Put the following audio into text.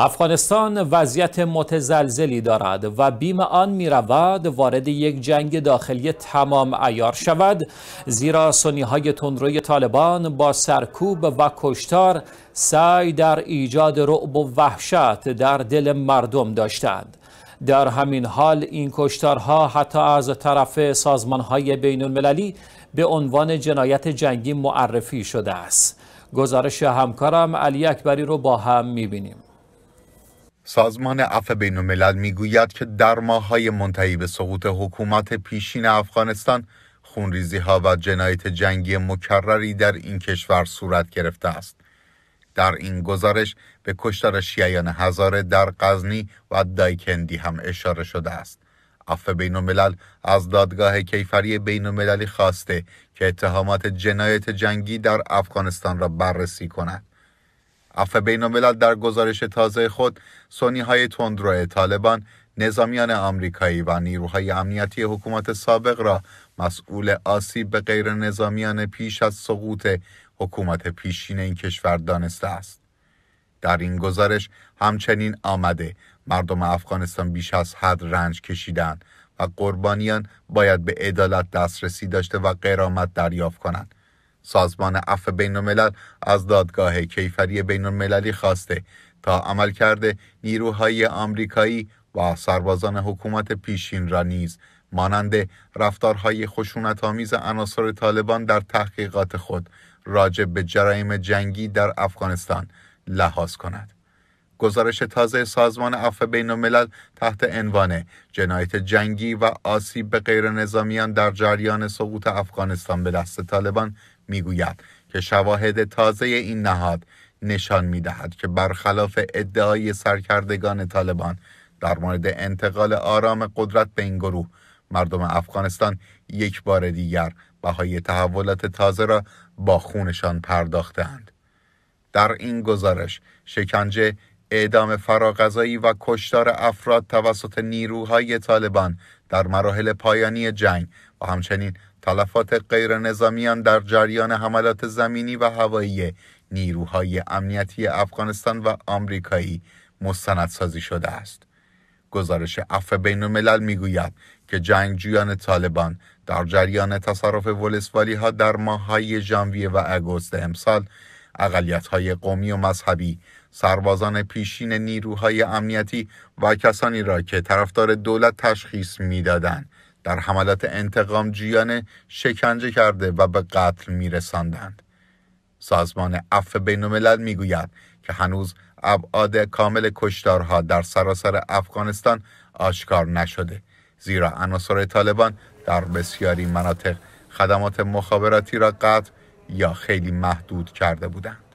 افغانستان وضعیت متزلزلی دارد و بیم آن می وارد یک جنگ داخلی تمام ایار شود زیرا سنی های تندروی طالبان با سرکوب و کشتار سعی در ایجاد رعب و وحشت در دل مردم داشتند در همین حال این کشتارها حتی از طرف های بین المللی به عنوان جنایت جنگی معرفی شده است گزارش همکارم علی اکبری رو با هم بینیم سازمان عفو بین الملل میگوید که در ماههای منتهی به سقوط حکومت پیشین افغانستان خونریزی ها و جنایت جنگی مکرری در این کشور صورت گرفته است. در این گزارش به کشتار شیعیان هزاره در غزنی و دایکندی هم اشاره شده است. عفو بین الملل از دادگاه کیفری بین المللی خواسته که اتهامات جنایت جنگی در افغانستان را بررسی کند. عفو بینالملل در گزارش تازه خود سونی های تندرو طالبان نظامیان آمریکایی و نیروهای امنیتی حکومت سابق را مسئول آسیب به غیر نظامیان پیش از سقوط حکومت پیشین این کشور دانسته است در این گزارش همچنین آمده مردم افغانستان بیش از حد رنج کشیدند و قربانیان باید به عدالت دسترسی داشته و قرامت دریافت کنند سازمان عفو بین الملل از دادگاه کیفری بین المللی خواسته تا عملکرد نیروهای آمریکایی و سربازان حکومت پیشین را نیز مانند رفتارهای خشونت آمیز عناصر طالبان در تحقیقات خود راجع به جرایم جنگی در افغانستان لحاظ کند. گزارش تازه سازمان عفو بین الملل تحت عنوان جنایت جنگی و آسیب به غیر نظامیان در جریان سقوط افغانستان به دست طالبان میگوید که شواهد تازه این نهاد نشان دهد که برخلاف ادعای سرکردگان طالبان در مورد انتقال آرام قدرت به این گروه مردم افغانستان یک بار دیگر بهای تحولات تازه را با خونشان پرداختند در این گزارش شکنجه اعدام فراغذایی و کشتار افراد توسط نیروهای طالبان در مراحل پایانی جنگ و همچنین تلفات غیر نظامیان در جریان حملات زمینی و هوایی نیروهای امنیتی افغانستان و آمریکایی مستندسازی شده است. گزارش اف بین الملل میگوید که جنگجویان طالبان در جریان تصرف ولسوالی ها در ماه های ژانویه و اگوست امسال اقلیت های قومی و مذهبی سربازان پیشین نیروهای امنیتی و کسانی را که طرفدار دولت تشخیص میدادند در حملات انتقام جیانه شکنجه کرده و به قتل میرساندند سازمان عفو می گوید که هنوز ابعاد کامل کشتارها در سراسر افغانستان آشکار نشده زیرا عناصر طالبان در بسیاری مناطق خدمات مخابراتی را قطع یا خیلی محدود کرده بودند